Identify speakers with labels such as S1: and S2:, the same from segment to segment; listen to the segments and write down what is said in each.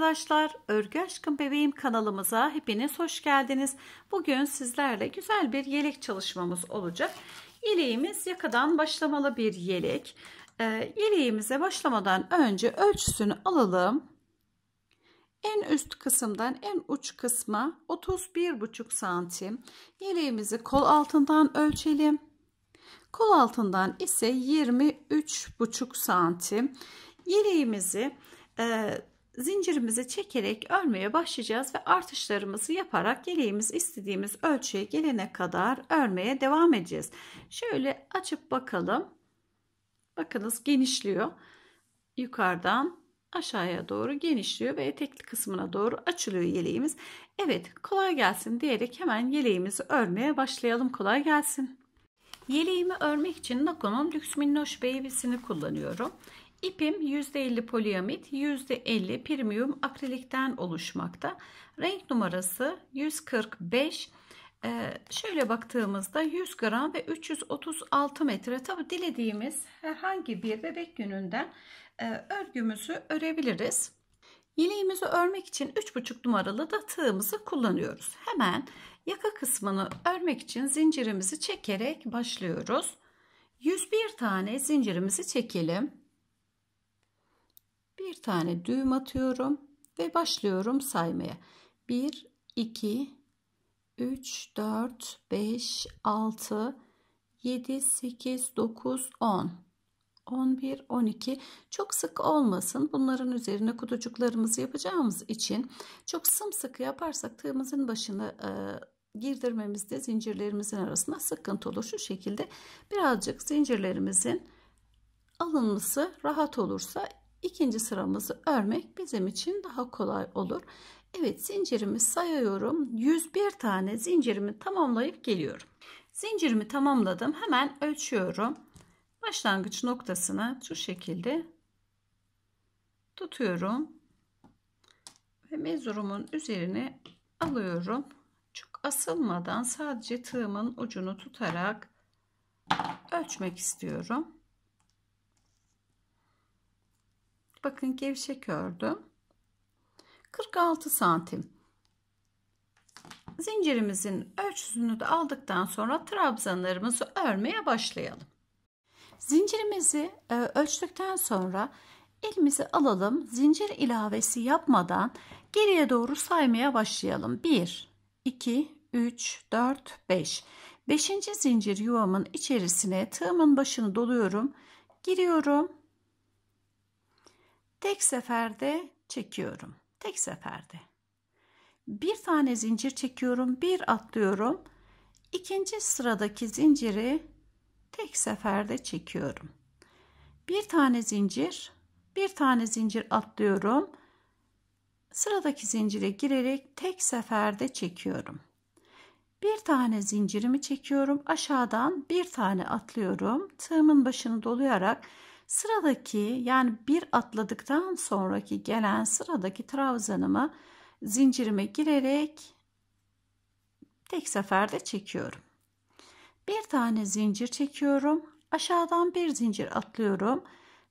S1: arkadaşlar. Örgü Aşkım Bebeğim kanalımıza hepiniz hoş geldiniz. Bugün sizlerle güzel bir yelek çalışmamız olacak. Yeleğimiz yakadan başlamalı bir yelek. Ee, yeleğimize başlamadan önce ölçüsünü alalım. En üst kısımdan en uç kısma 31,5 santim. Yeleğimizi kol altından ölçelim. Kol altından ise 23,5 santim. Yeleğimizi e, zincirimizi çekerek örmeye başlayacağız ve artışlarımızı yaparak yeleğimiz istediğimiz ölçüye gelene kadar örmeye devam edeceğiz. Şöyle açıp bakalım. Bakınız genişliyor. Yukarıdan aşağıya doğru genişliyor ve etekli kısmına doğru açılıyor yeleğimiz. Evet kolay gelsin diyerek hemen yeleğimizi örmeye başlayalım. Kolay gelsin. Yeleğimi örmek için Nako'nun Lüks Minnoş Baby'sini kullanıyorum. İpim %50 poliamit, %50 premium akrilikten oluşmakta. Renk numarası 145. Ee, şöyle baktığımızda 100 gram ve 336 metre. Tabi dilediğimiz herhangi bir bebek gününden e, örgümüzü örebiliriz. Yeleğimizi örmek için 3,5 numaralı da tığımızı kullanıyoruz. Hemen yaka kısmını örmek için zincirimizi çekerek başlıyoruz. 101 tane zincirimizi çekelim bir tane düğüm atıyorum ve başlıyorum saymaya. 1, 2, 3, 4, 5, 6, 7, 8, 9, 10, 11, 12. Çok sık olmasın. Bunların üzerine kutucuklarımızı yapacağımız için çok sımsıkı yaparsak tığımızın başını e, girdirmemizde zincirlerimizin arasında sıkıntı olur. Şu şekilde birazcık zincirlerimizin alınması rahat olursa ikinci sıramızı örmek bizim için daha kolay olur. Evet zincirimi sayıyorum. 101 tane zincirimi tamamlayıp geliyorum. Zincirimi tamamladım. Hemen ölçüyorum. Başlangıç noktasına şu şekilde tutuyorum. Ve mezurumun üzerine alıyorum. Çok asılmadan sadece tığımın ucunu tutarak ölçmek istiyorum. Bakın gevşek ördüm. 46 santim. Zincirimizin ölçüsünü de aldıktan sonra trabzanlarımızı örmeye başlayalım. Zincirimizi e, ölçtükten sonra elimizi alalım. Zincir ilavesi yapmadan geriye doğru saymaya başlayalım. 1, 2, 3, 4, 5. 5. zincir yuvamın içerisine tığımın başını doluyorum. Giriyorum. Tek seferde çekiyorum. Tek seferde. Bir tane zincir çekiyorum, bir atlıyorum. İkinci sıradaki zinciri tek seferde çekiyorum. Bir tane zincir, bir tane zincir atlıyorum. Sıradaki zincire girerek tek seferde çekiyorum. Bir tane zincirimi çekiyorum. Aşağıdan bir tane atlıyorum. Tığımın başını dolayarak Sıradaki yani bir atladıktan sonraki gelen sıradaki trabzanımı zincirime girerek tek seferde çekiyorum. Bir tane zincir çekiyorum. Aşağıdan bir zincir atlıyorum.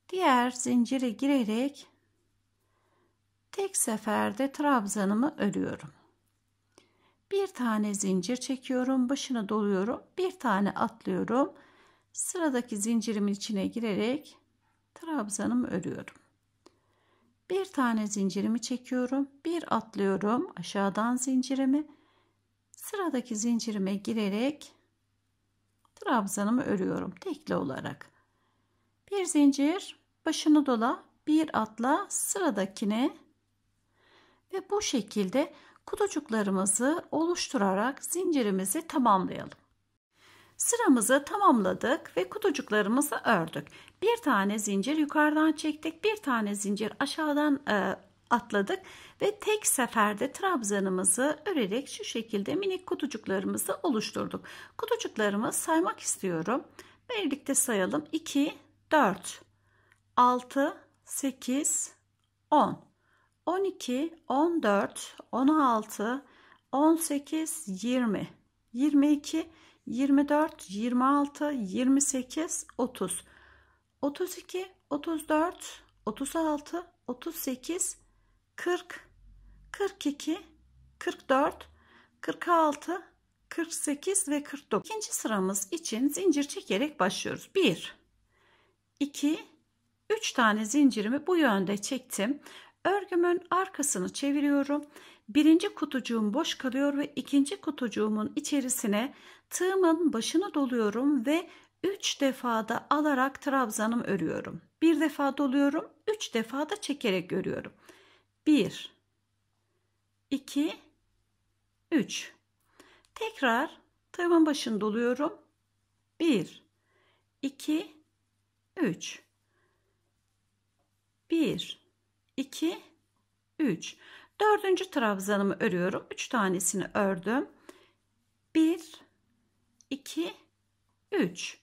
S1: Diğer zincire girerek tek seferde trabzanımı örüyorum. Bir tane zincir çekiyorum, başına doluyorum, bir tane atlıyorum. Sıradaki zincirimin içine girerek trabzanımı örüyorum. Bir tane zincirimi çekiyorum. Bir atlıyorum aşağıdan zincirimi. Sıradaki zincirime girerek trabzanımı örüyorum tekli olarak. Bir zincir başını dola bir atla sıradakine ve bu şekilde kutucuklarımızı oluşturarak zincirimizi tamamlayalım. Sıramızı tamamladık ve kutucuklarımızı ördük. Bir tane zincir yukarıdan çektik, bir tane zincir aşağıdan e, atladık ve tek seferde trabzanımızı örerek şu şekilde minik kutucuklarımızı oluşturduk. Kutucuklarımı saymak istiyorum. Birlikte sayalım. 2, 4, 6, 8, 10, 12, 14, 16, 18, 20, 22, 22. 24, 26, 28, 30, 32, 34, 36, 38, 40, 42, 44, 46, 48 ve 49. İkinci sıramız için zincir çekerek başlıyoruz. 1, 2, 3 tane zincirimi bu yönde çektim. Örgümün arkasını çeviriyorum. Birinci kutucuğum boş kalıyor ve ikinci kutucuğumun içerisine Tığımın başını doluyorum ve 3 defada alarak trabzanım örüyorum. Bir defa doluyorum, 3 defada çekerek örüyorum. 1 2 3 Tekrar tığımın başını doluyorum. 1 2 3 1 2 3 Dördüncü trabzanımı örüyorum. 3 tanesini ördüm. 1 2, 3.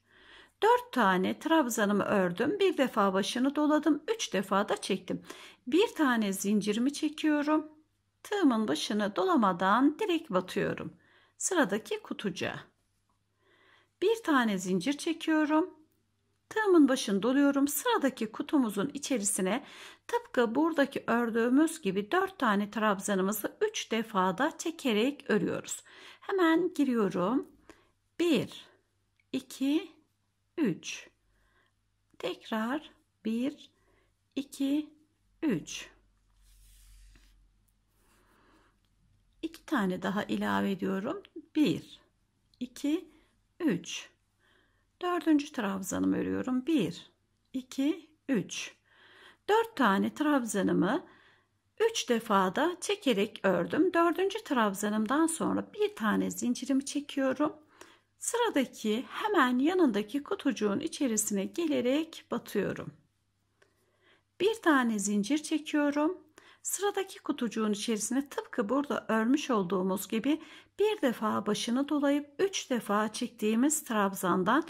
S1: 4 tane trabzanımı ördüm. Bir defa başını doladım. 3 defa da çektim. Bir tane zincirimi çekiyorum. Tığımın başını dolamadan direkt batıyorum. Sıradaki kutuca. Bir tane zincir çekiyorum. Tığımın başını doluyorum. Sıradaki kutumuzun içerisine tıpkı buradaki ördüğümüz gibi 4 tane trabzanımızı 3 defada çekerek örüyoruz. Hemen giriyorum. 1 2 3 tekrar 1 2 3 2 tane daha ilave ediyorum 1 2 3 dördüncü trabzanımı örüyorum 1 2 3 4 tane trabzanımı 3 defada çekerek ördüm. Dördüncü trabzanımdan sonra bir tane zincirimi çekiyorum. Sıradaki hemen yanındaki kutucuğun içerisine gelerek batıyorum. Bir tane zincir çekiyorum. Sıradaki kutucuğun içerisine tıpkı burada örmüş olduğumuz gibi bir defa başını dolayıp üç defa çektiğimiz trabzandan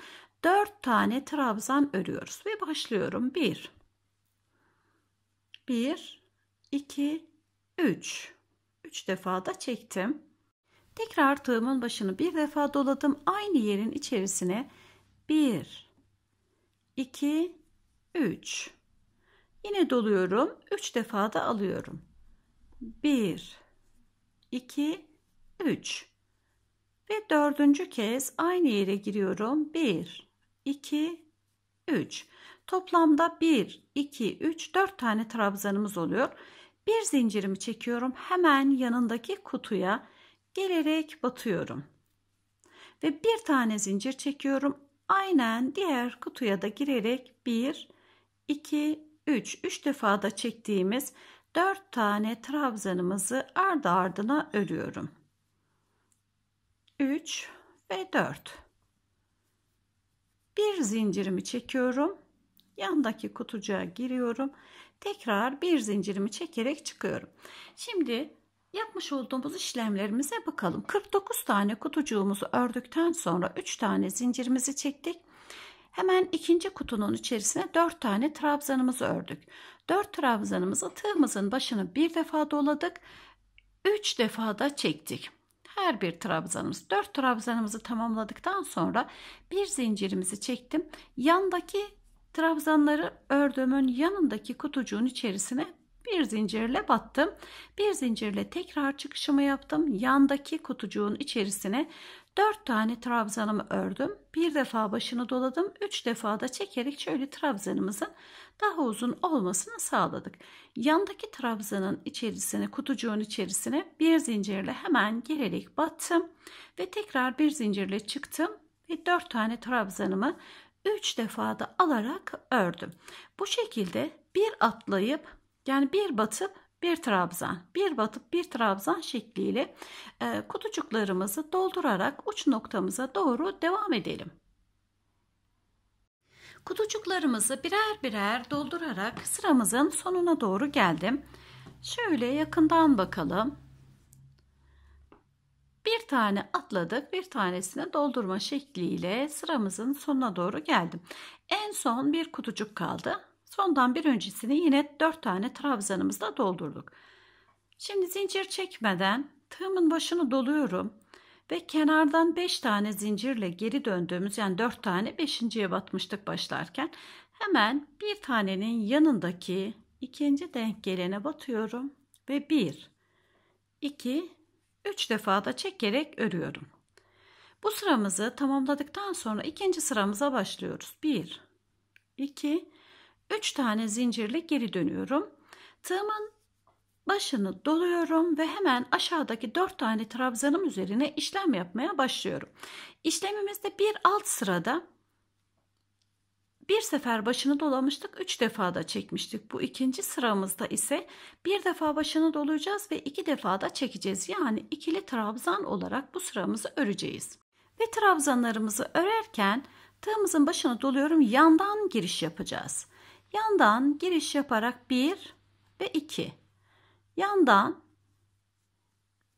S1: dört tane trabzan örüyoruz ve başlıyorum. Bir, bir, iki, üç. Üç defa da çektim. Tekrar tığımın başını bir defa doladım. Aynı yerin içerisine 1, 2, 3. Yine doluyorum. 3 defa da alıyorum. 1, 2, 3. Ve dördüncü kez aynı yere giriyorum. 1, 2, 3. Toplamda 1, 2, 3, 4 tane trabzanımız oluyor. Bir zincirimi çekiyorum. Hemen yanındaki kutuya gelerek batıyorum. Ve bir tane zincir çekiyorum. Aynen diğer kutuya da girerek 1, 2, 3, 3 defada çektiğimiz 4 tane trabzanımızı ardı ardına örüyorum. 3 ve 4. Bir zincirimi çekiyorum. Yandaki kutucuğa giriyorum. Tekrar bir zincirimi çekerek çıkıyorum. Şimdi Yapmış olduğumuz işlemlerimize bakalım. 49 tane kutucuğumuzu ördükten sonra 3 tane zincirimizi çektik. Hemen ikinci kutunun içerisine 4 tane trabzanımızı ördük. 4 trabzanımızı tığımızın başını bir defa doladık. 3 defa da çektik. Her bir trabzanımız 4 trabzanımızı tamamladıktan sonra bir zincirimizi çektim. Yandaki trabzanları ördüğümün yanındaki kutucuğun içerisine bir zincirle battım. Bir zincirle tekrar çıkışımı yaptım. Yandaki kutucuğun içerisine 4 tane trabzanımı ördüm. Bir defa başını doladım. 3 defa da çekerek şöyle trabzanımızın daha uzun olmasını sağladık. Yandaki trabzanın içerisine, kutucuğun içerisine bir zincirle hemen girerek battım. Ve tekrar bir zincirle çıktım. Ve 4 tane trabzanımı 3 defa da alarak ördüm. Bu şekilde bir atlayıp yani bir batıp bir trabzan, bir batıp bir trabzan şekliyle e, kutucuklarımızı doldurarak uç noktamıza doğru devam edelim. Kutucuklarımızı birer birer doldurarak sıramızın sonuna doğru geldim. Şöyle yakından bakalım. Bir tane atladık, bir tanesini doldurma şekliyle sıramızın sonuna doğru geldim. En son bir kutucuk kaldı. Sondan bir öncesini yine 4 tane trabzanımızla doldurduk. Şimdi zincir çekmeden tığımın başını doluyorum ve kenardan 5 tane zincirle geri döndüğümüz yani 4 tane 5.ye batmıştık başlarken hemen bir tanenin yanındaki ikinci denk gelene batıyorum ve 1 2 3 defa da çekerek örüyorum. Bu sıramızı tamamladıktan sonra ikinci sıramıza başlıyoruz. 1 2 3 tane zincirle geri dönüyorum. Tığımın başını doluyorum ve hemen aşağıdaki 4 tane trabzanım üzerine işlem yapmaya başlıyorum. İşlemimizde bir alt sırada bir sefer başını dolamıştık, 3 defa da çekmiştik. Bu ikinci sıramızda ise bir defa başını dolayacağız ve iki defa da çekeceğiz. Yani ikili trabzan olarak bu sıramızı öreceğiz. Ve trabzanlarımızı örerken tığımızın başını doluyorum, yandan giriş yapacağız. Yandan giriş yaparak 1 ve 2. Yandan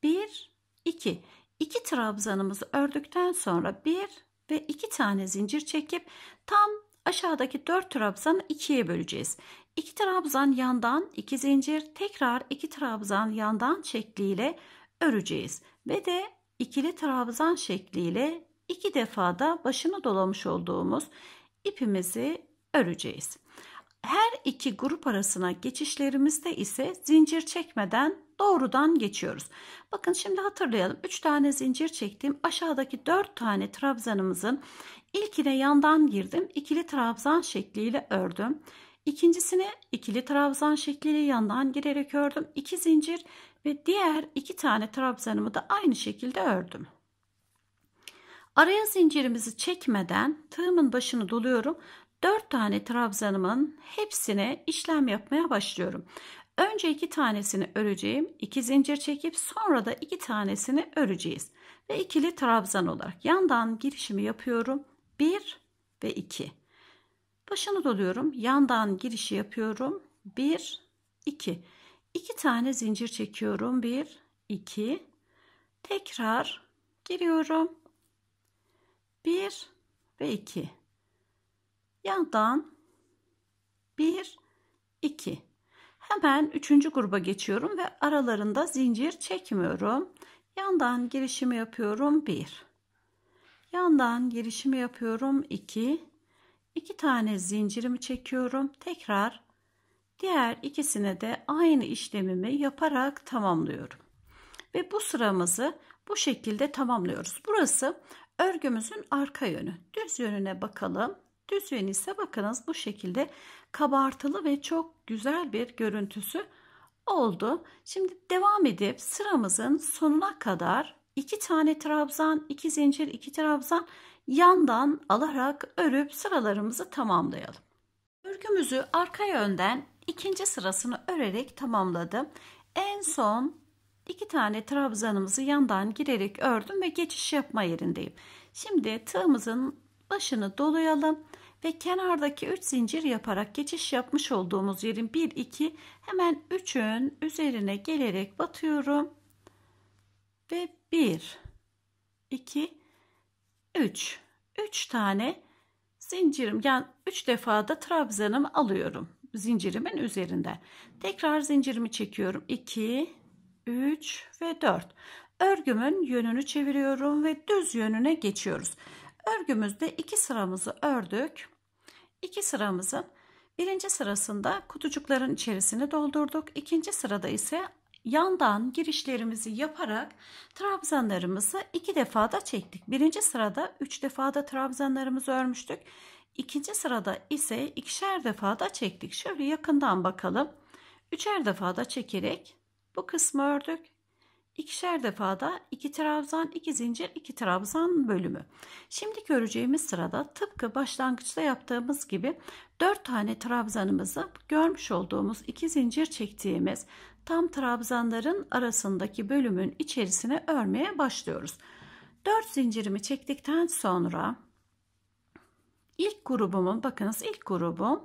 S1: 1, 2. 2 trabzanımızı ördükten sonra 1 ve 2 tane zincir çekip tam aşağıdaki 4 trabzanı 2'ye böleceğiz. 2 trabzan yandan 2 zincir tekrar 2 trabzan yandan şekliyle öreceğiz. Ve de ikili trabzan şekliyle iki defa da başını dolamış olduğumuz ipimizi öreceğiz. Her iki grup arasına geçişlerimizde ise zincir çekmeden doğrudan geçiyoruz. Bakın şimdi hatırlayalım. 3 tane zincir çektim. Aşağıdaki 4 tane trabzanımızın ilkine yandan girdim. ikili trabzan şekliyle ördüm. İkincisini ikili trabzan şekliyle yandan girerek ördüm. 2 zincir ve diğer 2 tane trabzanımı da aynı şekilde ördüm. Araya zincirimizi çekmeden tığımın başını doluyorum 4 tane trabzanımın hepsine işlem yapmaya başlıyorum. Önce 2 tanesini öreceğim. 2 zincir çekip sonra da 2 tanesini öreceğiz. Ve ikili trabzan olarak yandan girişimi yapıyorum. 1 ve 2. Başını doluyorum. Yandan girişi yapıyorum. 1 2. 2 tane zincir çekiyorum. 1 2. Tekrar giriyorum. 1 ve 2 yandan 1 2 hemen üçüncü gruba geçiyorum ve aralarında zincir çekmiyorum yandan girişimi yapıyorum 1 yandan girişimi yapıyorum 2 2 tane zincirimi çekiyorum tekrar diğer ikisine de aynı işlemimi yaparak tamamlıyorum ve bu sıramızı bu şekilde tamamlıyoruz burası örgümüzün arka yönü düz yönüne bakalım Düz ise bakınız bu şekilde kabartılı ve çok güzel bir görüntüsü oldu. Şimdi devam edip sıramızın sonuna kadar iki tane trabzan, iki zincir, iki trabzan yandan alarak örüp sıralarımızı tamamlayalım. Örgümüzü arka yönden ikinci sırasını örerek tamamladım. En son iki tane trabzanımızı yandan girerek ördüm ve geçiş yapma yerindeyim. Şimdi tığımızın başını dolayalım ve kenardaki 3 zincir yaparak geçiş yapmış olduğumuz yerin 1 2 hemen 3'ün üzerine gelerek batıyorum. Ve 1 2 3 3 tane zincirim yani 3 defa da trabzanımı alıyorum zincirimin üzerinden. Tekrar zincirimi çekiyorum. 2 3 ve 4. Örgümün yönünü çeviriyorum ve düz yönüne geçiyoruz. Örgümüzde iki sıramızı ördük. İki sıramızın birinci sırasında kutucukların içerisini doldurduk. İkinci sırada ise yandan girişlerimizi yaparak trabzanlarımızı iki defada çektik. Birinci sırada üç defada trabzanlarımızı örmüştük. İkinci sırada ise ikişer defada çektik. Şöyle yakından bakalım. Üçer defada çekerek bu kısmı ördük. İkişer defada iki trabzan, iki zincir, iki trabzan bölümü. Şimdi göreceğimiz sırada tıpkı başlangıçta yaptığımız gibi 4 tane trabzanımızı görmüş olduğumuz iki zincir çektiğimiz tam trabzanların arasındaki bölümün içerisine örmeye başlıyoruz. 4 zincirimi çektikten sonra ilk grubumun bakınız ilk grubum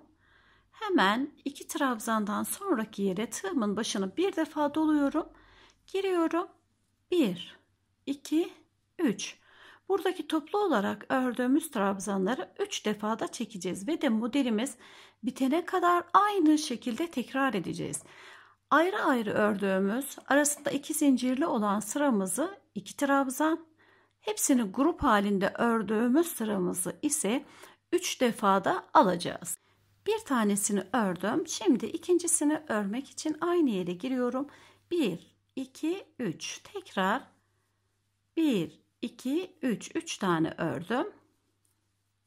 S1: hemen iki trabzandan sonraki yere tığımın başını bir defa doluyorum Giriyorum. 1, 2, 3. Buradaki toplu olarak ördüğümüz trabzanları 3 defada çekeceğiz ve de modelimiz bitene kadar aynı şekilde tekrar edeceğiz. Ayrı ayrı ördüğümüz arasında iki zincirli olan sıramızı 2 trabzan, hepsini grup halinde ördüğümüz sıramızı ise 3 defada alacağız. Bir tanesini ördüm. Şimdi ikincisini örmek için aynı yere giriyorum. 1 2, 3. Tekrar 1, 2, 3. 3 tane ördüm.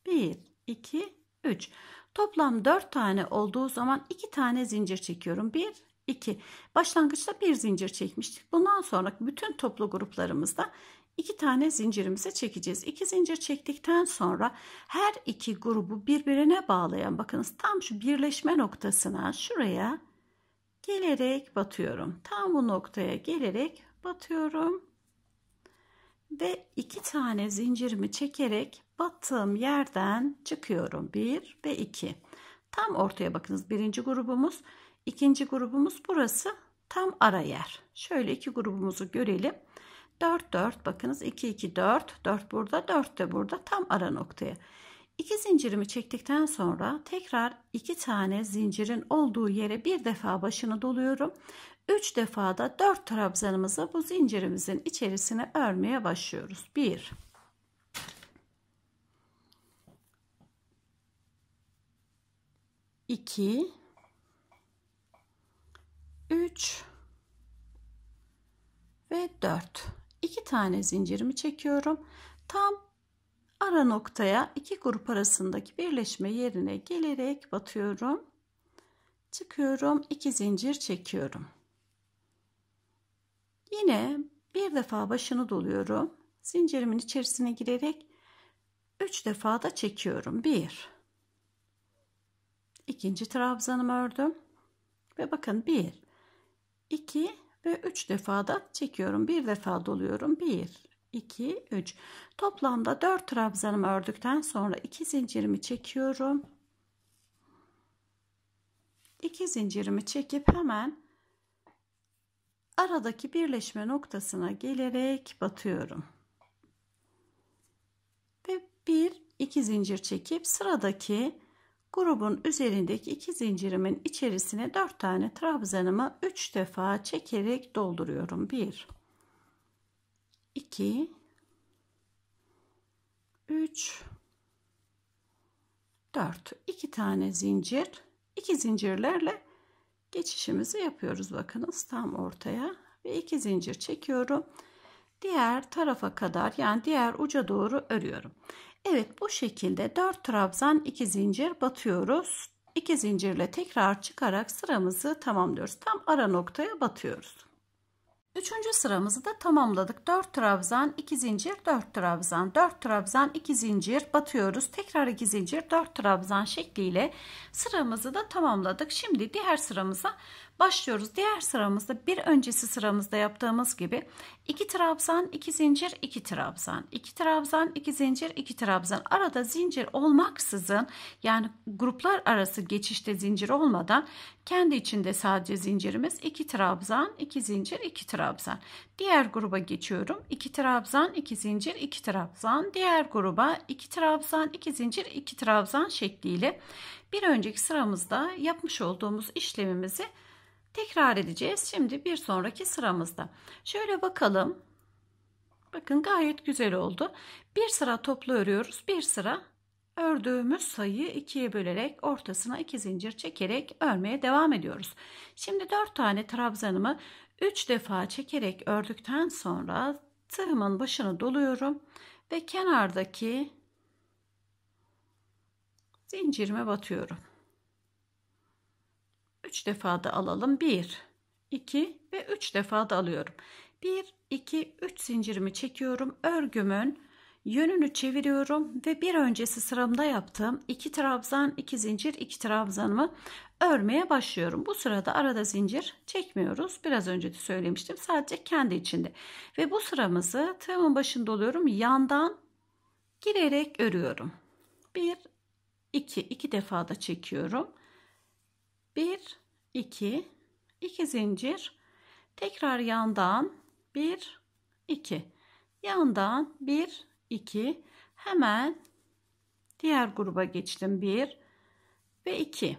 S1: 1, 2, 3. Toplam 4 tane olduğu zaman 2 tane zincir çekiyorum. 1, 2. Başlangıçta bir zincir çekmiştik. Bundan sonra bütün toplu gruplarımızda iki tane zincirimizi çekeceğiz. İki zincir çektikten sonra her iki grubu birbirine bağlayan bakınız tam şu birleşme noktasına şuraya gelerek batıyorum. Tam bu noktaya gelerek batıyorum. Ve iki tane zincirimi çekerek battığım yerden çıkıyorum. Bir ve iki. Tam ortaya bakınız. Birinci grubumuz, ikinci grubumuz burası tam ara yer. Şöyle iki grubumuzu görelim. 4 4 bakınız 2 2 4 4 burada 4 de burada tam ara noktaya. İki zincirimi çektikten sonra tekrar iki tane zincirin olduğu yere bir defa başını doluyorum. Üç defada dört trabzanımızı bu zincirimizin içerisine örmeye başlıyoruz. Bir, 2 üç ve dört. İki tane zincirimi çekiyorum tam ara noktaya iki grup arasındaki birleşme yerine gelerek batıyorum. Çıkıyorum, iki zincir çekiyorum. Yine bir defa başını doluyorum. Zincirimin içerisine girerek 3 defa da çekiyorum. 1 ikinci trabzanımı ördüm. Ve bakın 1 2 ve 3 defa da çekiyorum. Bir defa doluyorum. 1 2, 3. Toplamda 4 trabzanımı ördükten sonra 2 zincirimi çekiyorum. 2 zincirimi çekip hemen aradaki birleşme noktasına gelerek batıyorum. Ve 1 2 zincir çekip sıradaki grubun üzerindeki 2 zincirimin içerisine 4 tane trabzanımı 3 defa çekerek dolduruyorum. 1 2 3 4 2 tane zincir 2 zincirlerle geçişimizi yapıyoruz bakınız tam ortaya ve 2 zincir çekiyorum diğer tarafa kadar yani diğer uca doğru örüyorum Evet bu şekilde 4 trabzan 2 zincir batıyoruz 2 zincirle tekrar çıkarak sıramızı tamamlıyoruz tam ara noktaya batıyoruz Üçüncü sıramızı da tamamladık. 4 trabzan, 2 zincir, 4 trabzan, 4 trabzan, 2 zincir batıyoruz. Tekrar 2 zincir, 4 trabzan şekliyle sıramızı da tamamladık. Şimdi diğer sıramıza başlıyoruz. Diğer sıramızda bir öncesi sıramızda yaptığımız gibi 2 trabzan, 2 zincir, 2 trabzan, 2 trabzan, 2 zincir, 2 trabzan. Arada zincir olmaksızın yani gruplar arası geçişte zincir olmadan kendi içinde sadece zincirimiz 2 trabzan, 2 zincir, 2 trabzan. Diğer gruba geçiyorum. 2 trabzan, 2 zincir, 2 trabzan. Diğer gruba 2 trabzan, 2 zincir, 2 trabzan şekliyle bir önceki sıramızda yapmış olduğumuz işlemimizi tekrar edeceğiz. Şimdi bir sonraki sıramızda. Şöyle bakalım. Bakın gayet güzel oldu. Bir sıra toplu örüyoruz. Bir sıra ördüğümüz sayıyı ikiye bölerek ortasına iki zincir çekerek örmeye devam ediyoruz. Şimdi dört tane trabzanımı üç defa çekerek ördükten sonra tığımın başını doluyorum ve kenardaki zincirime batıyorum. 3 defa da alalım. 1, 2 ve 3 defa da alıyorum. 1, 2, 3 zincirimi çekiyorum. Örgümün yönünü çeviriyorum ve bir öncesi sıramda yaptığım 2 trabzan, 2 zincir, 2 trabzanımı örmeye başlıyorum. Bu sırada arada zincir çekmiyoruz. Biraz önce de söylemiştim. Sadece kendi içinde. Ve bu sıramızı tığımın başında oluyorum. Yandan girerek örüyorum. 1 2 2 defa da çekiyorum. 1 2 2 zincir tekrar yandan 1 2 yandan 1 2 hemen diğer gruba geçtim 1 ve 2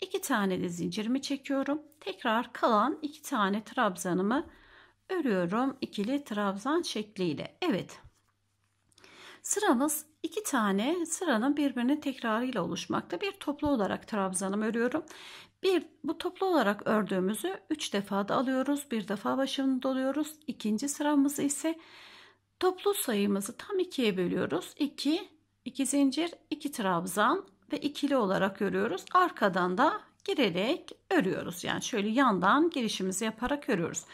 S1: 2 tane de zincirimi çekiyorum tekrar kalan 2 tane trabzanımı örüyorum ikili trabzan şekliyle Evet Sıramız iki tane sıranın birbirine tekrarıyla oluşmakta. Bir toplu olarak trabzanım örüyorum. Bir bu toplu olarak ördüğümüzü 3 defa da alıyoruz. Bir defa başını doluyoruz. İkinci sıramız ise toplu sayımızı tam ikiye bölüyoruz. 2, 2 zincir, 2 trabzan ve ikili olarak örüyoruz. Arkadan da girerek örüyoruz. Yani şöyle yandan girişimizi yaparak örüyoruz.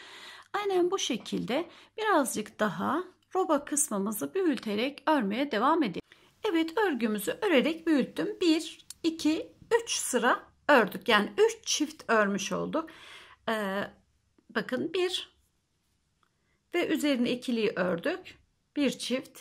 S1: Aynen bu şekilde birazcık daha roba kısmımızı büyüterek örmeye devam edelim. Evet örgümüzü örerek büyüttüm. 1, 2, 3 sıra ördük. Yani 3 çift örmüş olduk. Ee, bakın 1 ve üzerine ikiliyi ördük. 1 çift.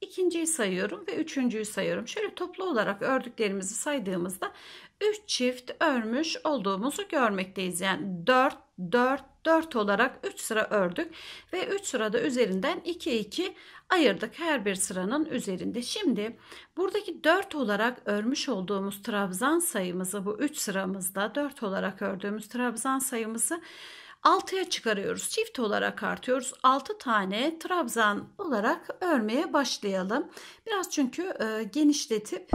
S1: İkinciyi sayıyorum ve üçüncüyü sayıyorum. Şöyle toplu olarak ördüklerimizi saydığımızda 3 çift örmüş olduğumuzu görmekteyiz. Yani 4, 4, 4 olarak 3 sıra ördük ve 3 sırada üzerinden 2 2 ayırdık her bir sıranın üzerinde. Şimdi buradaki 4 olarak örmüş olduğumuz trabzan sayımızı bu 3 sıramızda 4 olarak ördüğümüz trabzan sayımızı 6'ya çıkarıyoruz. Çift olarak artıyoruz. 6 tane trabzan olarak örmeye başlayalım. Biraz çünkü e, genişletip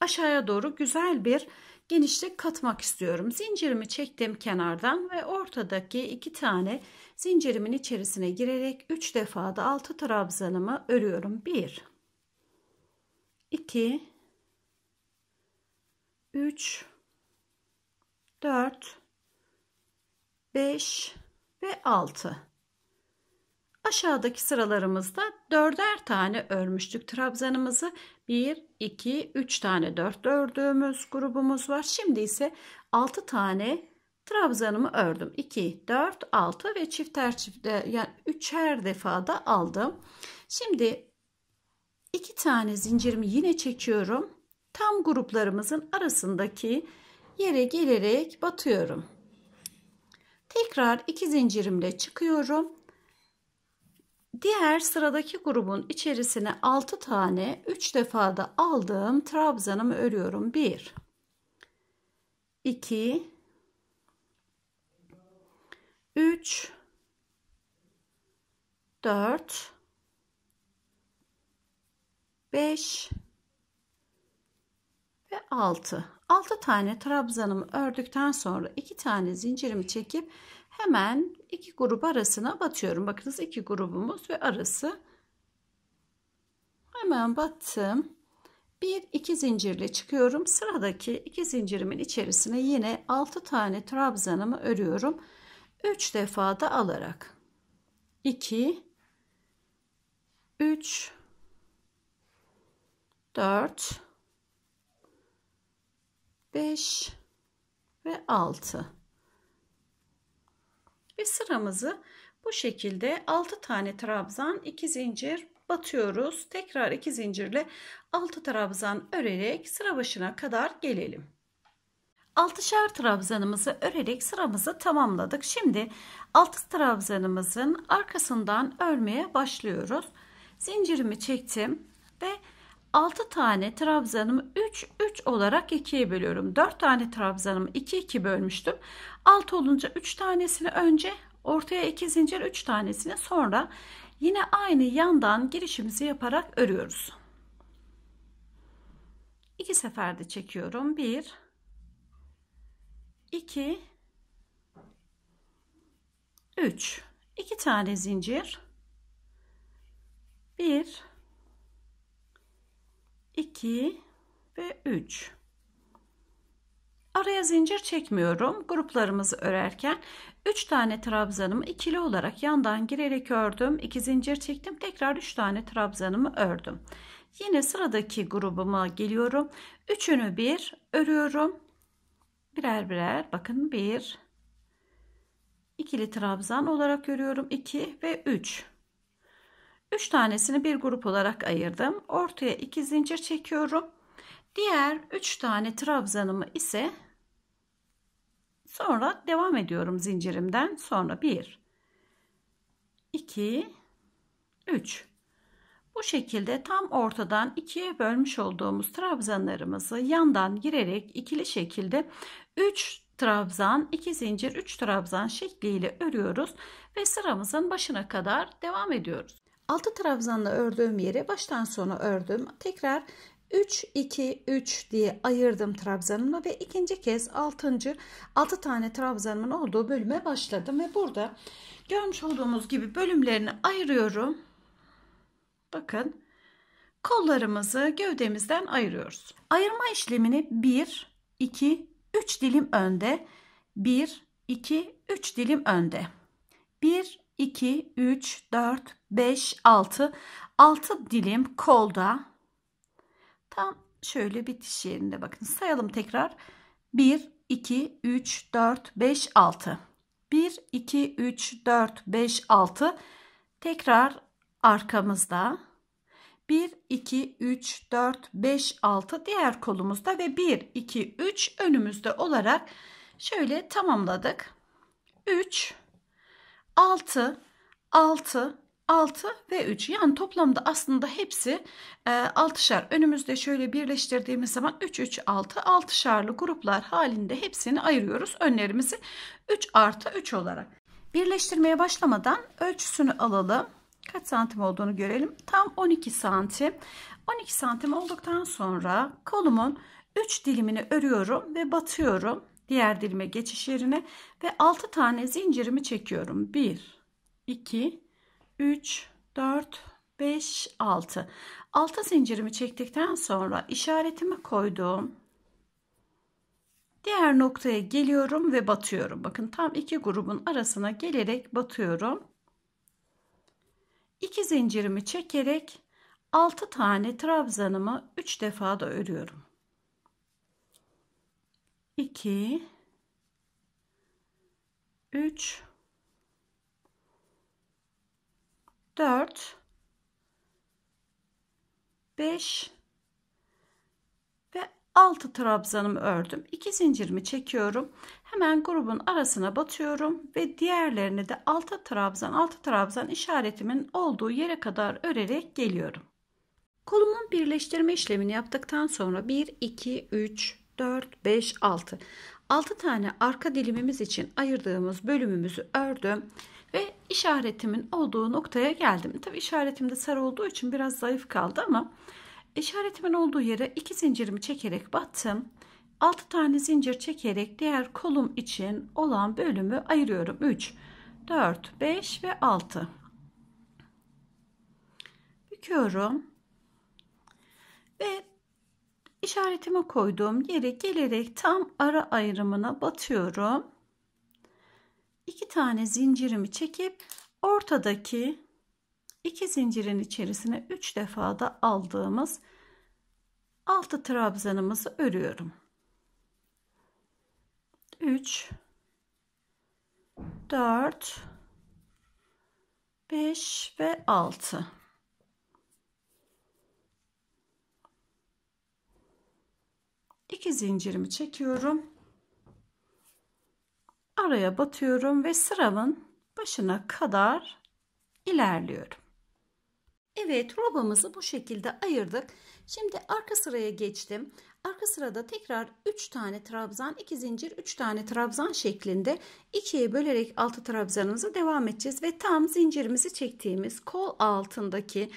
S1: aşağıya doğru güzel bir genişlik katmak istiyorum. Zincirimi çektim kenardan ve ortadaki iki tane zincirimin içerisine girerek 3 defa da 6 trabzanımı örüyorum. 1 2 3 4 5 ve 6 Aşağıdaki sıralarımızda dörder tane örmüştük trabzanımızı. 1, 2, 3 tane 4 ördüğümüz grubumuz var. Şimdi ise 6 tane trabzanımı ördüm. 2, 4, 6 ve çifter çift yani üçer defada aldım. Şimdi 2 tane zincirimi yine çekiyorum. Tam gruplarımızın arasındaki yere gelerek batıyorum. Tekrar 2 zincirimle çıkıyorum Diğer sıradaki grubun içerisine 6 tane 3 defada aldığım trabzanımı örüyorum. 1 2 3 4 5 ve 6. 6 tane trabzanımı ördükten sonra 2 tane zincirimi çekip hemen iki grup arasına batıyorum. Bakınız iki grubumuz ve arası. Hemen battım. Bir iki zincirle çıkıyorum. Sıradaki iki zincirimin içerisine yine altı tane trabzanımı örüyorum. Üç defa da alarak. 2 3 4 5 ve 6 ve sıramızı bu şekilde 6 tane trabzan 2 zincir batıyoruz. Tekrar 2 zincirle 6 trabzan örerek sıra başına kadar gelelim. 6'şar trabzanımızı örerek sıramızı tamamladık. Şimdi 6 trabzanımızın arkasından örmeye başlıyoruz. Zincirimi çektim ve 6 tane trabzanımı 3 3 olarak ikiye bölüyorum. 4 tane trabzanımı 2 2 bölmüştüm. 6 olunca 3 tanesini önce ortaya 2 zincir 3 tanesini sonra yine aynı yandan girişimizi yaparak örüyoruz. 2 seferde çekiyorum. 1 2 3 2 tane zincir 1 2 ve 3. Araya zincir çekmiyorum. Gruplarımızı örerken 3 tane trabzanımı ikili olarak yandan girerek ördüm. 2 zincir çektim. Tekrar 3 tane trabzanımı ördüm. Yine sıradaki grubuma geliyorum. Üçünü bir örüyorum. Birer birer bakın bir ikili trabzan olarak örüyorum. 2 ve 3. 3 tanesini bir grup olarak ayırdım. Ortaya 2 zincir çekiyorum. Diğer 3 tane trabzanımı ise sonra devam ediyorum zincirimden. Sonra 1 2 3 bu şekilde tam ortadan ikiye bölmüş olduğumuz trabzanlarımızı yandan girerek ikili şekilde 3 trabzan, 2 zincir, 3 trabzan şekliyle örüyoruz ve sıramızın başına kadar devam ediyoruz. Altı trabzanla ördüğüm yeri baştan sona ördüm. Tekrar 3 2 3 diye ayırdım trabzanımı ve ikinci kez 6. 6 tane trabzanımın olduğu bölüme başladım ve burada görmüş olduğumuz gibi bölümlerini ayırıyorum. Bakın kollarımızı gövdemizden ayırıyoruz. Ayırma işlemini 1 2 3 dilim önde 1 2 3 dilim önde 1 2, 3, 4, 5, 6. 6 dilim kolda. Tam şöyle bitiş yerinde bakın. Sayalım tekrar. 1, 2, 3, 4, 5, 6. 1, 2, 3, 4, 5, 6. Tekrar arkamızda. 1, 2, 3, 4, 5, 6 diğer kolumuzda ve 1, 2, 3 önümüzde olarak şöyle tamamladık. 3, 6, 6, 6 ve 3. Yani toplamda aslında hepsi e, Önümüzde şöyle birleştirdiğimiz zaman 3, 3, 6, 6'şarlı gruplar halinde hepsini ayırıyoruz. Önlerimizi 3 artı 3 olarak. Birleştirmeye başlamadan ölçüsünü alalım. Kaç santim olduğunu görelim. Tam 12 santim. 12 santim olduktan sonra kolumun 3 dilimini örüyorum ve batıyorum diğer dilime geçiş yerine ve 6 tane zincirimi çekiyorum. 1 2 3 4 5 6. 6 zincirimi çektikten sonra işaretimi koyduğum diğer noktaya geliyorum ve batıyorum. Bakın tam iki grubun arasına gelerek batıyorum. 2 zincirimi çekerek 6 tane trabzanımı 3 defa da örüyorum. 2 3 4 5 ve 6 trabzanımı ördüm. 2 zincirimi çekiyorum. Hemen grubun arasına batıyorum ve diğerlerini de 6 trabzan 6 trabzan işaretimin olduğu yere kadar örerek geliyorum. Kolumun birleştirme işlemini yaptıktan sonra 1 2 3 4, 5, 6. 6 tane arka dilimimiz için ayırdığımız bölümümüzü ördüm ve işaretimin olduğu noktaya geldim. Tabi işaretim de sarı olduğu için biraz zayıf kaldı ama işaretimin olduğu yere 2 zincirimi çekerek battım. 6 tane zincir çekerek diğer kolum için olan bölümü ayırıyorum. 3, 4, 5 ve 6. Büküyorum. Ve İşaretime koyduğum yere gelerek tam ara ayrımına batıyorum. İki tane zincirimi çekip ortadaki iki zincirin içerisine üç defa da aldığımız altı trabzanımızı örüyorum. 3 4 5 ve 6 2 zincirimi çekiyorum. Araya batıyorum ve sıramın başına kadar ilerliyorum. Evet robamızı bu şekilde ayırdık. Şimdi arka sıraya geçtim. Arka sırada tekrar 3 tane trabzan, 2 zincir, 3 tane trabzan şeklinde ikiye bölerek altı trabzanımızı devam edeceğiz ve tam zincirimizi çektiğimiz kol altındaki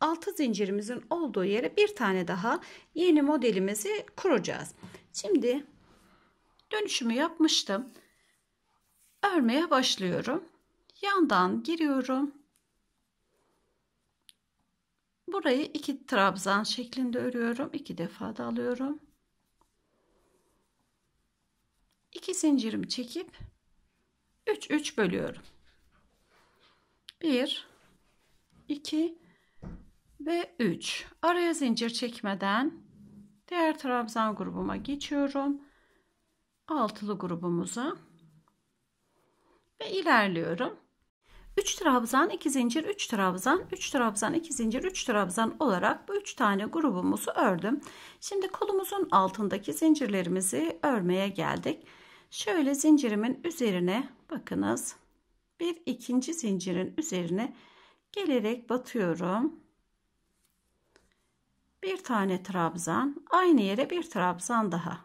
S1: altı zincirimizin olduğu yere bir tane daha yeni modelimizi kuracağız. Şimdi dönüşümü yapmıştım. Örmeye başlıyorum. Yandan giriyorum. Burayı iki trabzan şeklinde örüyorum. İki defa da alıyorum. İki zincirimi çekip 3 3 bölüyorum. 1 2 ve 3. Araya zincir çekmeden diğer trabzan grubuma geçiyorum. Altılı grubumuza ve ilerliyorum. 3 trabzan, 2 zincir, 3 trabzan, 3 trabzan, 2 zincir, 3 trabzan olarak bu 3 tane grubumuzu ördüm. Şimdi kolumuzun altındaki zincirlerimizi örmeye geldik. Şöyle zincirimin üzerine bakınız. Bir ikinci zincirin üzerine gelerek batıyorum bir tane trabzan, aynı yere bir trabzan daha.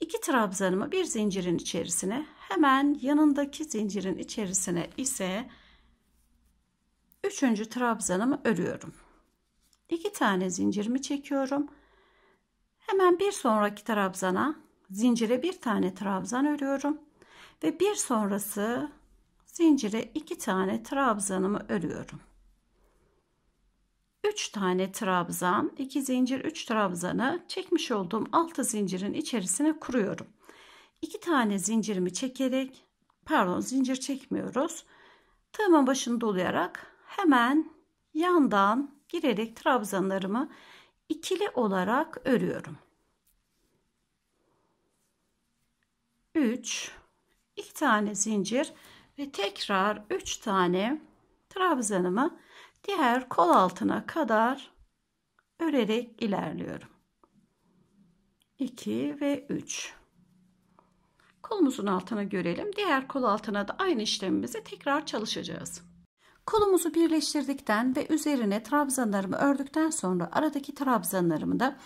S1: İki trabzanımı bir zincirin içerisine, hemen yanındaki zincirin içerisine ise üçüncü trabzanımı örüyorum. İki tane zincirimi çekiyorum. Hemen bir sonraki trabzana, zincire bir tane trabzan örüyorum ve bir sonrası zincire iki tane trabzanımı örüyorum. 3 tane trabzan, 2 zincir, 3 trabzanı çekmiş olduğum 6 zincirin içerisine kuruyorum. 2 tane zincirimi çekerek, pardon zincir çekmiyoruz. Tığımın başını dolayarak hemen yandan girerek trabzanlarımı ikili olarak örüyorum. 3 2 tane zincir ve tekrar 3 tane trabzanımı diğer kol altına kadar örerek ilerliyorum. 2 ve 3 kolumuzun altına görelim. Diğer kol altına da aynı işlemimizi tekrar çalışacağız. Kolumuzu birleştirdikten ve üzerine trabzanlarımı ördükten sonra aradaki trabzanlarımı da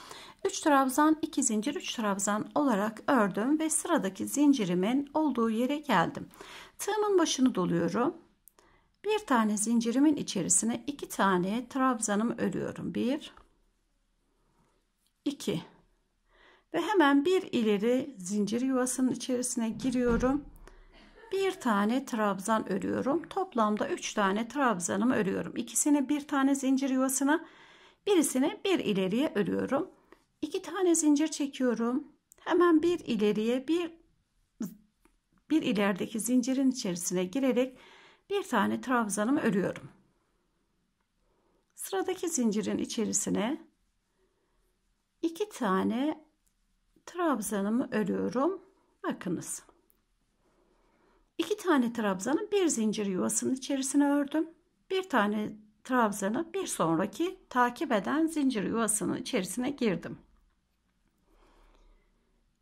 S1: 3 trabzan 2 zincir 3 trabzan olarak ördüm ve sıradaki zincirimin olduğu yere geldim. Tığımın başını doluyorum. Bir tane zincirimin içerisine iki tane trabzanımı örüyorum. Bir, iki ve hemen bir ileri zincir yuvasının içerisine giriyorum. Bir tane trabzan örüyorum. Toplamda üç tane trabzanımı örüyorum. İkisini bir tane zincir yuvasına, birisini bir ileriye örüyorum. İki tane zincir çekiyorum. Hemen bir ileriye bir bir ilerideki zincirin içerisine girerek bir tane trabzanımı örüyorum. Sıradaki zincirin içerisine iki tane trabzanımı örüyorum. Bakınız. İki tane trabzanı bir zincir yuvasının içerisine ördüm. Bir tane trabzanı bir sonraki takip eden zincir yuvasının içerisine girdim.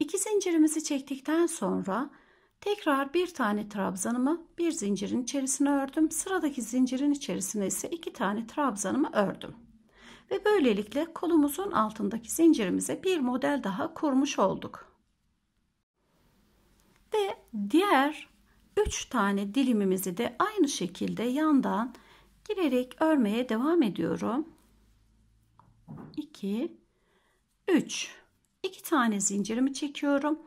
S1: İki zincirimizi çektikten sonra Tekrar bir tane trabzanımı bir zincirin içerisine ördüm. Sıradaki zincirin içerisine ise iki tane trabzanımı ördüm. Ve böylelikle kolumuzun altındaki zincirimize bir model daha kurmuş olduk. Ve diğer 3 tane dilimimizi de aynı şekilde yandan girerek örmeye devam ediyorum. 2 3 2 tane zincirimi çekiyorum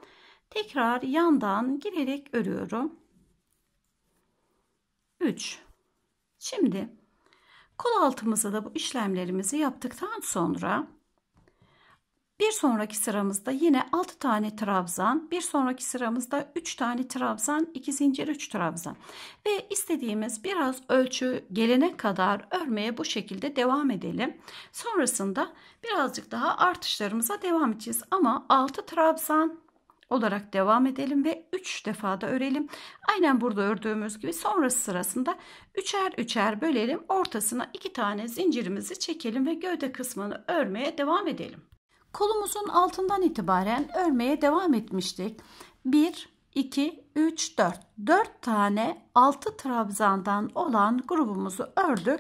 S1: tekrar yandan girerek örüyorum. 3 Şimdi kol altımızda da bu işlemlerimizi yaptıktan sonra bir sonraki sıramızda yine 6 tane trabzan, bir sonraki sıramızda 3 tane trabzan, 2 zincir 3 trabzan ve istediğimiz biraz ölçü gelene kadar örmeye bu şekilde devam edelim. Sonrasında birazcık daha artışlarımıza devam edeceğiz ama 6 trabzan, olarak devam edelim ve 3 defa da örelim. Aynen burada ördüğümüz gibi sonrası sırasında üçer üçer bölelim. Ortasına 2 tane zincirimizi çekelim ve gövde kısmını örmeye devam edelim. Kolumuzun altından itibaren örmeye devam etmiştik. 1 2 3 4 4 tane 6 trabzandan olan grubumuzu ördük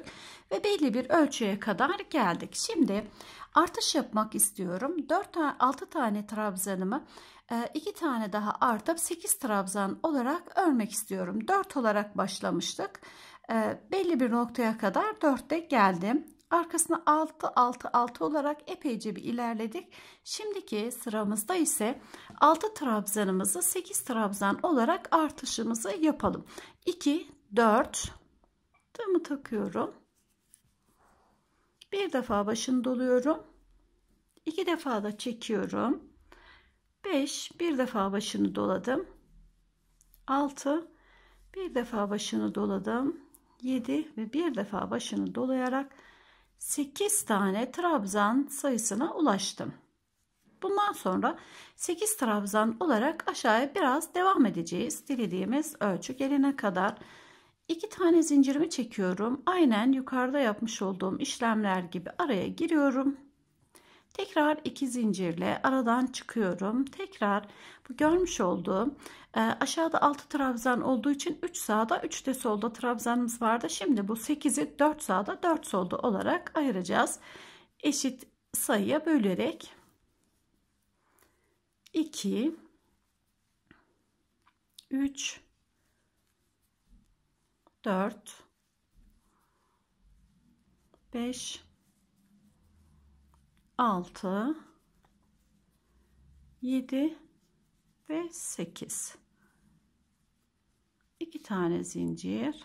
S1: ve belli bir ölçüye kadar geldik. Şimdi artış yapmak istiyorum. 4 6 tane trabzanımı 2 ee, tane daha artıp 8 trabzan olarak örmek istiyorum. 4 olarak başlamıştık. Ee, belli bir noktaya kadar 4'te geldim. Arkasına 6 6 6 olarak epeyce bir ilerledik. Şimdiki sıramızda ise 6 trabzanımızı 8 trabzan olarak artışımızı yapalım. 2 4 tığımı takıyorum. Bir defa başını doluyorum. iki defa da çekiyorum. 5 bir defa başını doladım. 6 bir defa başını doladım. 7 ve bir defa başını dolayarak 8 tane trabzan sayısına ulaştım. Bundan sonra 8 trabzan olarak aşağıya biraz devam edeceğiz. Dilediğimiz ölçü gelene kadar 2 tane zincirimi çekiyorum. Aynen yukarıda yapmış olduğum işlemler gibi araya giriyorum Tekrar iki zincirle aradan çıkıyorum. Tekrar bu görmüş olduğum e, aşağıda 6 trabzan olduğu için 3 sağda 3 de solda trabzanımız vardı. Şimdi bu 8'i 4 sağda 4 solda olarak ayıracağız. Eşit sayıya bölerek 2 3 4 5 6 7 ve 8 2 tane zincir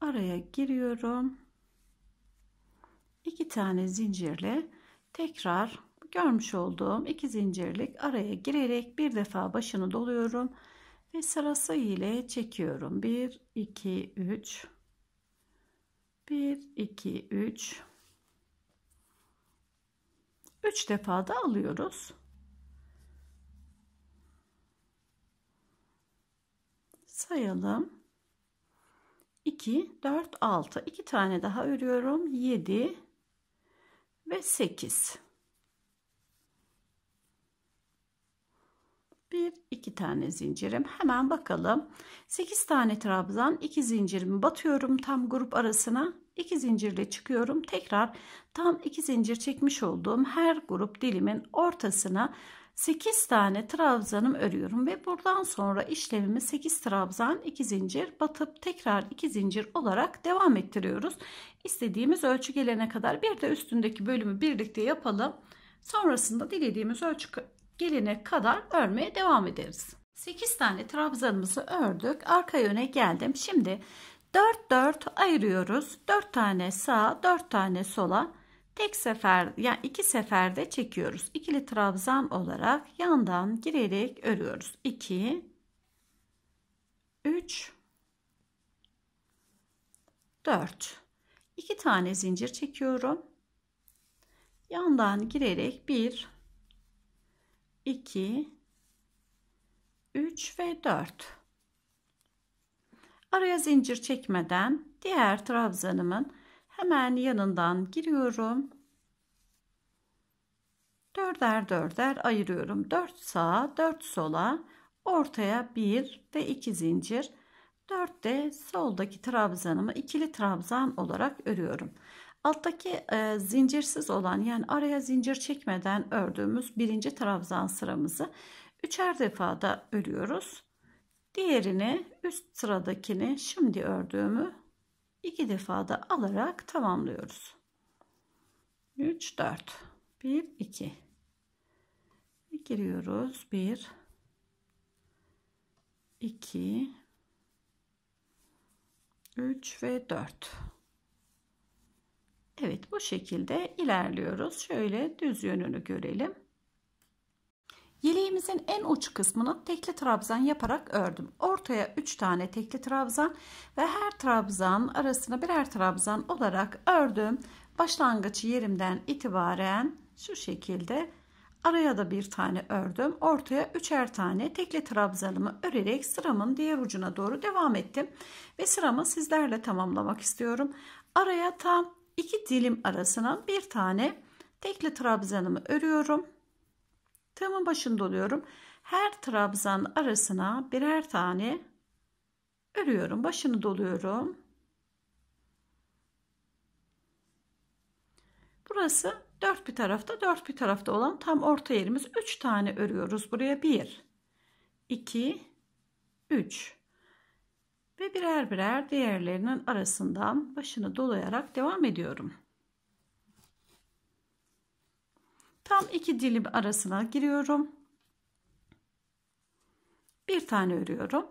S1: araya giriyorum 2 tane zincirle tekrar görmüş olduğum 2 zincirlik araya girerek bir defa başını doluyorum ve sırası ile çekiyorum 1 2 3 1 2 3 3 defa da alıyoruz. Sayalım. 2, 4, 6. 2 tane daha örüyorum. 7 ve 8. bir iki tane zincirim hemen bakalım 8 tane trabzan 2 zincirimi batıyorum tam grup arasına 2 zincirle çıkıyorum tekrar tam 2 zincir çekmiş olduğum her grup dilimin ortasına 8 tane trabzanım örüyorum ve buradan sonra işlemimi 8 trabzan 2 zincir batıp tekrar 2 zincir olarak devam ettiriyoruz. İstediğimiz ölçü gelene kadar bir de üstündeki bölümü birlikte yapalım. Sonrasında dilediğimiz ölçü gelene kadar örmeye devam ederiz. 8 tane trabzanımızı ördük. Arka yöne geldim. Şimdi 4 4 ayırıyoruz. 4 tane sağa, 4 tane sola. Tek sefer yani iki seferde çekiyoruz. İkili trabzan olarak yandan girerek örüyoruz. 2 3 4 2 tane zincir çekiyorum. Yandan girerek 1 2, 3 ve 4. Araya zincir çekmeden diğer trabzanımın hemen yanından giriyorum. Dörder dörder ayırıyorum. 4 sağa, 4 sola, ortaya 1 ve 2 zincir. 4 de soldaki trabzanımı ikili trabzan olarak örüyorum. Alttaki e, zincirsiz olan yani araya zincir çekmeden ördüğümüz birinci trabzan sıramızı üçer defa da örüyoruz. Diğerini üst sıradakini şimdi ördüğümü iki defa da alarak tamamlıyoruz. 3 4 1 2 giriyoruz. 1 2 3 ve 4 Evet bu şekilde ilerliyoruz. Şöyle düz yönünü görelim. Yeleğimizin en uç kısmını tekli trabzan yaparak ördüm. Ortaya 3 tane tekli trabzan ve her trabzan arasına birer trabzan olarak ördüm. Başlangıç yerimden itibaren şu şekilde araya da bir tane ördüm. Ortaya üçer tane tekli trabzanımı örerek sıramın diğer ucuna doğru devam ettim. Ve sıramı sizlerle tamamlamak istiyorum. Araya tam iki dilim arasına bir tane tekli trabzanımı örüyorum. Tığımın başını doluyorum. Her trabzan arasına birer tane örüyorum. Başını doluyorum. Burası dört bir tarafta, dört bir tarafta olan tam orta yerimiz. Üç tane örüyoruz. Buraya bir, iki, üç ve birer birer diğerlerinin arasından başını dolayarak devam ediyorum. Tam iki dilim arasına giriyorum. Bir tane örüyorum.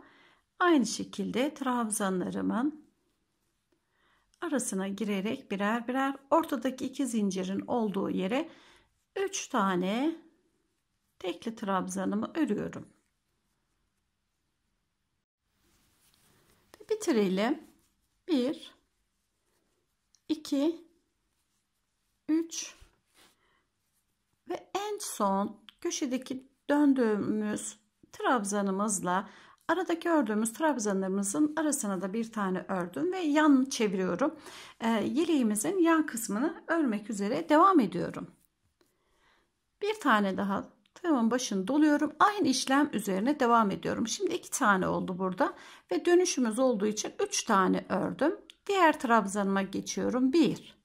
S1: Aynı şekilde trabzanlarımın arasına girerek birer birer ortadaki iki zincirin olduğu yere 3 tane tekli trabzanımı örüyorum. bitirelim. 1 2 3 ve en son köşedeki döndüğümüz trabzanımızla aradaki gördüğümüz trabzanlarımızın arasına da bir tane ördüm ve yan çeviriyorum. E, yeleğimizin yan kısmını örmek üzere devam ediyorum. Bir tane daha Tığımın başını doluyorum. Aynı işlem üzerine devam ediyorum. Şimdi iki tane oldu burada. Ve dönüşümüz olduğu için üç tane ördüm. Diğer trabzanıma geçiyorum. Bir,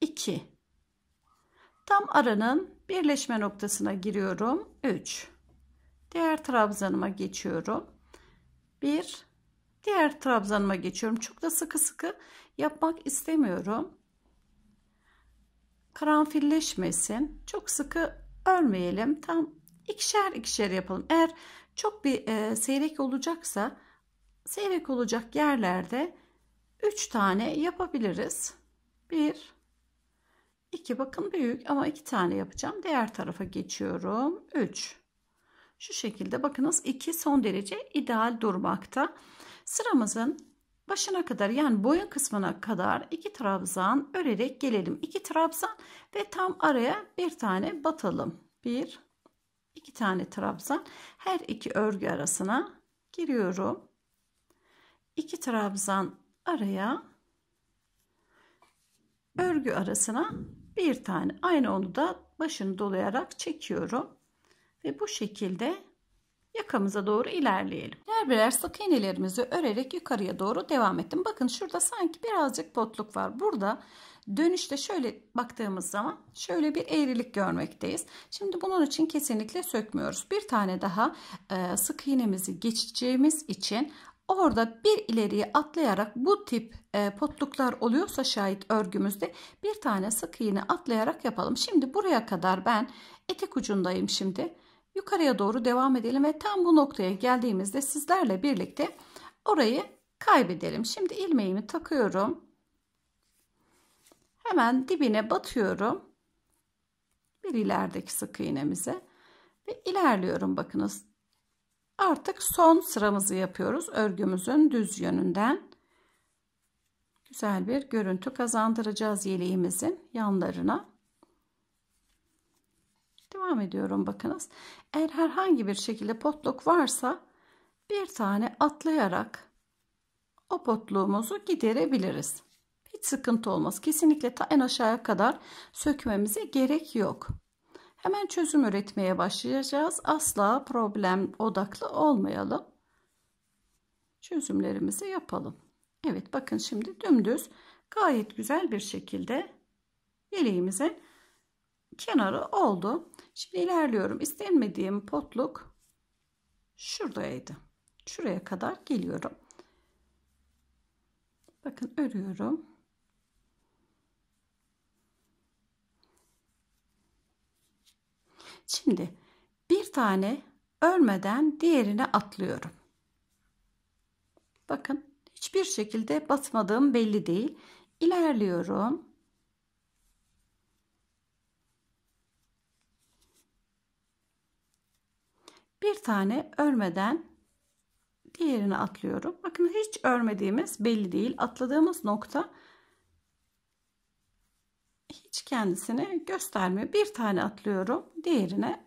S1: iki. Tam aranın birleşme noktasına giriyorum. Üç. Diğer trabzanıma geçiyorum. Bir. Diğer trabzanıma geçiyorum. Çok da sıkı sıkı yapmak istemiyorum karanfilleşmesin. Çok sıkı örmeyelim. Tam ikişer ikişer yapalım. Eğer çok bir e, seyrek olacaksa seyrek olacak yerlerde 3 tane yapabiliriz. 1 2 bakın büyük ama 2 tane yapacağım. Diğer tarafa geçiyorum. 3 şu şekilde bakınız 2 son derece ideal durmakta. Sıramızın başına kadar yani boyun kısmına kadar iki trabzan örerek gelelim. İki trabzan ve tam araya bir tane batalım. Bir, iki tane trabzan. Her iki örgü arasına giriyorum. İki trabzan araya örgü arasına bir tane aynı onu da başını dolayarak çekiyorum ve bu şekilde yakamıza doğru ilerleyelim. Diğer birer sık iğnelerimizi örerek yukarıya doğru devam ettim. Bakın şurada sanki birazcık botluk var. Burada dönüşte şöyle baktığımız zaman şöyle bir eğrilik görmekteyiz. Şimdi bunun için kesinlikle sökmüyoruz. Bir tane daha e, sık iğnemizi geçeceğimiz için Orada bir ileriye atlayarak bu tip e, potluklar oluyorsa şayet örgümüzde bir tane sık iğne atlayarak yapalım. Şimdi buraya kadar ben etek ucundayım şimdi yukarıya doğru devam edelim ve tam bu noktaya geldiğimizde sizlerle birlikte orayı kaybedelim. Şimdi ilmeğimi takıyorum. Hemen dibine batıyorum. Bir ilerideki sık iğnemize ve ilerliyorum bakınız. Artık son sıramızı yapıyoruz örgümüzün düz yönünden. Güzel bir görüntü kazandıracağız yeleğimizin yanlarına. Devam ediyorum bakınız. Eğer herhangi bir şekilde potluk varsa bir tane atlayarak o potluğumuzu giderebiliriz. Hiç sıkıntı olmaz. Kesinlikle ta en aşağıya kadar sökmemize gerek yok. Hemen çözüm üretmeye başlayacağız. Asla problem odaklı olmayalım. Çözümlerimizi yapalım. Evet bakın şimdi dümdüz gayet güzel bir şekilde yeleğimizin kenarı oldu. Şimdi ilerliyorum. İstenmediğim potluk şuradaydı. Şuraya kadar geliyorum. Bakın örüyorum. Şimdi bir tane örmeden diğerine atlıyorum. Bakın hiçbir şekilde batmadığım belli değil. İlerliyorum. bir tane örmeden diğerini atlıyorum. Bakın hiç örmediğimiz belli değil. Atladığımız nokta hiç kendisini göstermiyor. Bir tane atlıyorum. Diğerine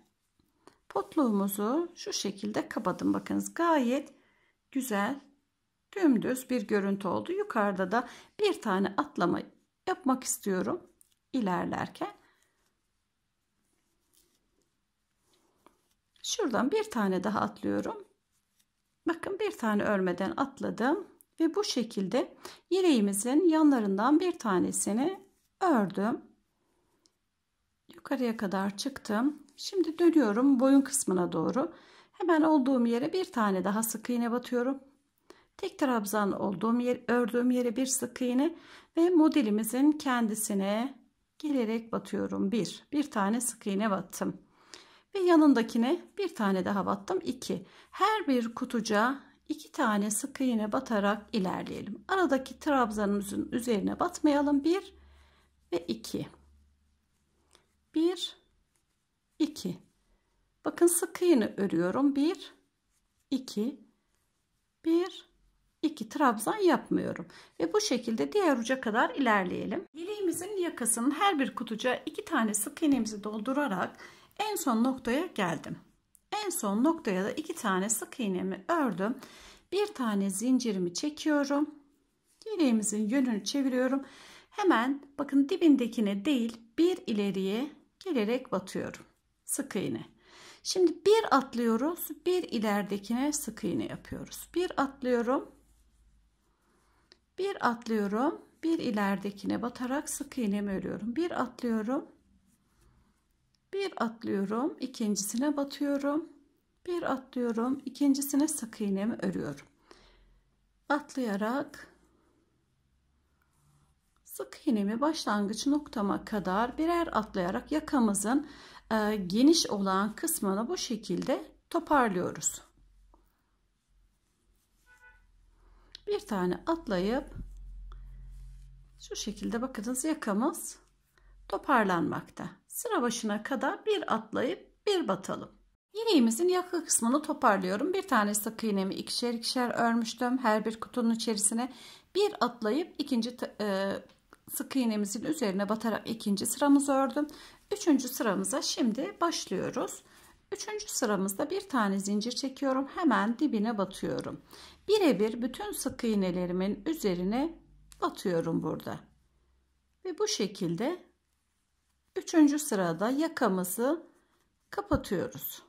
S1: potluğumuzu şu şekilde kapadım. Bakınız gayet güzel dümdüz bir görüntü oldu. Yukarıda da bir tane atlama yapmak istiyorum ilerlerken. Şuradan bir tane daha atlıyorum. Bakın bir tane örmeden atladım ve bu şekilde yeleğimizin yanlarından bir tanesini ördüm. Yukarıya kadar çıktım. Şimdi dönüyorum boyun kısmına doğru. Hemen olduğum yere bir tane daha sık iğne batıyorum. Tek trabzan olduğum yer, ördüğüm yere bir sık iğne ve modelimizin kendisine gelerek batıyorum. Bir, bir tane sık iğne battım. Ve yanındakine bir tane daha battım. 2. Her bir kutuca 2 tane sık iğne batarak ilerleyelim. Aradaki trabzanımızın üzerine batmayalım. 1 ve 2. 1 2. Bakın sık iğne örüyorum. 1 2 1 2 trabzan yapmıyorum ve bu şekilde diğer uca kadar ilerleyelim. Yeleğimizin yakasının her bir kutuca 2 tane sık iğnemizi doldurarak en son noktaya geldim. En son noktaya da iki tane sık iğnemi ördüm. Bir tane zincirimi çekiyorum. Yeleğimizin yönünü çeviriyorum. Hemen bakın dibindekine değil bir ileriye gelerek batıyorum. Sık iğne. Şimdi bir atlıyoruz. Bir ileridekine sık iğne yapıyoruz. Bir atlıyorum. Bir atlıyorum. Bir ileridekine batarak sık iğnemi örüyorum. Bir atlıyorum bir atlıyorum ikincisine batıyorum bir atlıyorum ikincisine sık iğnemi örüyorum atlayarak sık iğnemi başlangıç noktama kadar birer atlayarak yakamızın e, geniş olan kısmını bu şekilde toparlıyoruz bir tane atlayıp şu şekilde bakınız yakamız toparlanmakta Sıra başına kadar bir atlayıp bir batalım. Yeleğimizin yaka kısmını toparlıyorum. Bir tane sık iğnemi ikişer ikişer örmüştüm. Her bir kutunun içerisine bir atlayıp ikinci e, sık iğnemizin üzerine batarak ikinci sıramızı ördüm. Üçüncü sıramıza şimdi başlıyoruz. Üçüncü sıramızda bir tane zincir çekiyorum. Hemen dibine batıyorum. Birebir bütün sık iğnelerimin üzerine batıyorum burada. Ve bu şekilde Üçüncü sırada yakamızı kapatıyoruz.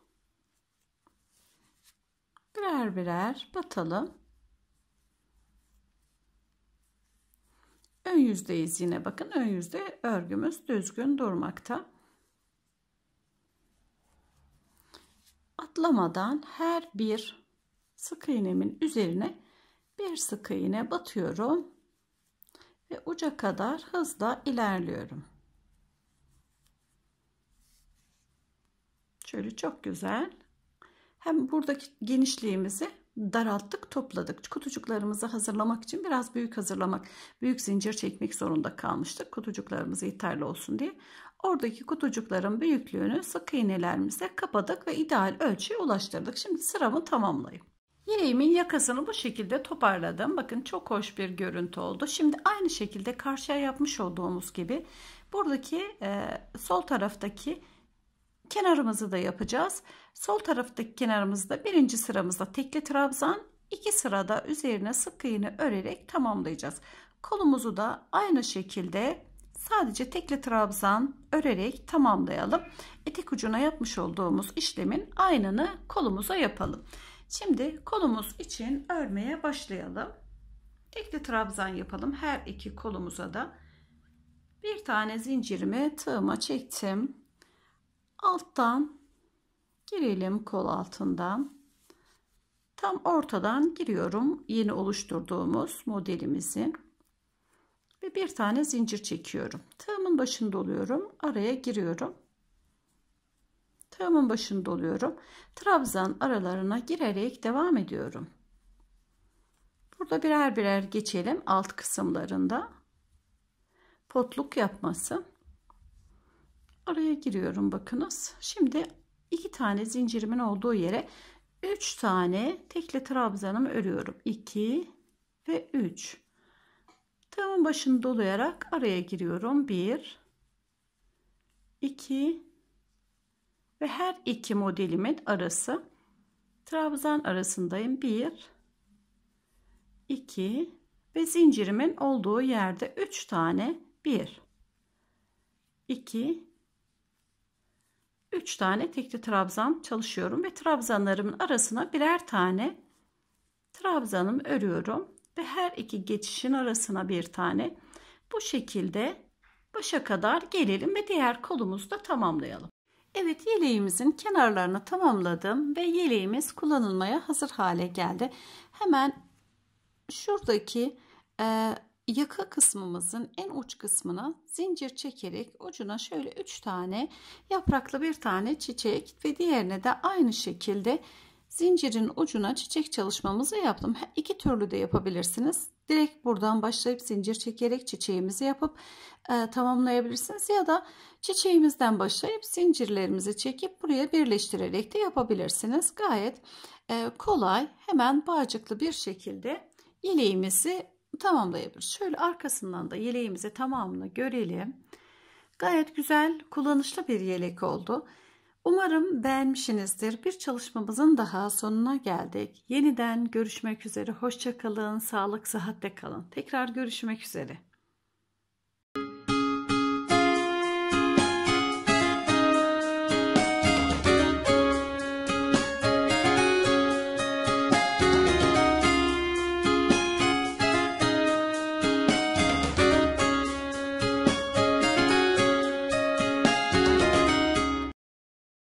S1: Birer birer batalım. Ön yüzdeyiz yine bakın. Ön yüzde örgümüz düzgün durmakta. Atlamadan her bir sık iğnemin üzerine bir sık iğne batıyorum ve uca kadar hızla ilerliyorum. Şöyle çok güzel. Hem buradaki genişliğimizi daralttık, topladık. Kutucuklarımızı hazırlamak için biraz büyük hazırlamak, büyük zincir çekmek zorunda kalmıştık. Kutucuklarımız yeterli olsun diye. Oradaki kutucukların büyüklüğünü sık iğnelerimize kapadık ve ideal ölçüye ulaştırdık. Şimdi sıramı tamamlayayım. Yeleğimin yakasını bu şekilde toparladım. Bakın çok hoş bir görüntü oldu. Şimdi aynı şekilde karşıya yapmış olduğumuz gibi buradaki e, sol taraftaki kenarımızı da yapacağız. Sol taraftaki kenarımızda birinci sıramızda tekli trabzan, iki sırada üzerine sık iğne örerek tamamlayacağız. Kolumuzu da aynı şekilde sadece tekli trabzan örerek tamamlayalım. Etek ucuna yapmış olduğumuz işlemin aynını kolumuza yapalım. Şimdi kolumuz için örmeye başlayalım. Tekli trabzan yapalım her iki kolumuza da. Bir tane zincirimi tığıma çektim alttan girelim kol altından. Tam ortadan giriyorum yeni oluşturduğumuz modelimizi. Ve bir tane zincir çekiyorum. Tığımın başında oluyorum. Araya giriyorum. Tığımın başında oluyorum. Trabzan aralarına girerek devam ediyorum. Burada birer birer geçelim alt kısımlarında. Potluk yapması araya giriyorum bakınız şimdi iki tane zincirimin olduğu yere 3 tane tekli trabzanımı örüyorum 2 ve 3 tığımın başını dolayarak araya giriyorum 1 2 ve her iki modelimin arası trabzan arasındayım 1 2 ve zincirimin olduğu yerde 3 tane 1 2 3 tane tekli trabzan çalışıyorum ve trabzanlarımın arasına birer tane trabzanım örüyorum ve her iki geçişin arasına bir tane bu şekilde başa kadar gelelim ve diğer kolumuzu da tamamlayalım. Evet yeleğimizin kenarlarını tamamladım ve yeleğimiz kullanılmaya hazır hale geldi. Hemen şuradaki e, yaka kısmımızın en uç kısmına zincir çekerek ucuna şöyle 3 tane yapraklı bir tane çiçek ve diğerine de aynı şekilde zincirin ucuna çiçek çalışmamızı yaptım. İki türlü de yapabilirsiniz. Direkt buradan başlayıp zincir çekerek çiçeğimizi yapıp e, tamamlayabilirsiniz ya da çiçeğimizden başlayıp zincirlerimizi çekip buraya birleştirerek de yapabilirsiniz. Gayet e, kolay hemen bağcıklı bir şekilde ileğimizi tamamlayabiliriz. Şöyle arkasından da yeleğimizi tamamını görelim. Gayet güzel, kullanışlı bir yelek oldu. Umarım beğenmişsinizdir. Bir çalışmamızın daha sonuna geldik. Yeniden görüşmek üzere. Hoşçakalın, sağlık, sıhhatle kalın. Tekrar görüşmek üzere.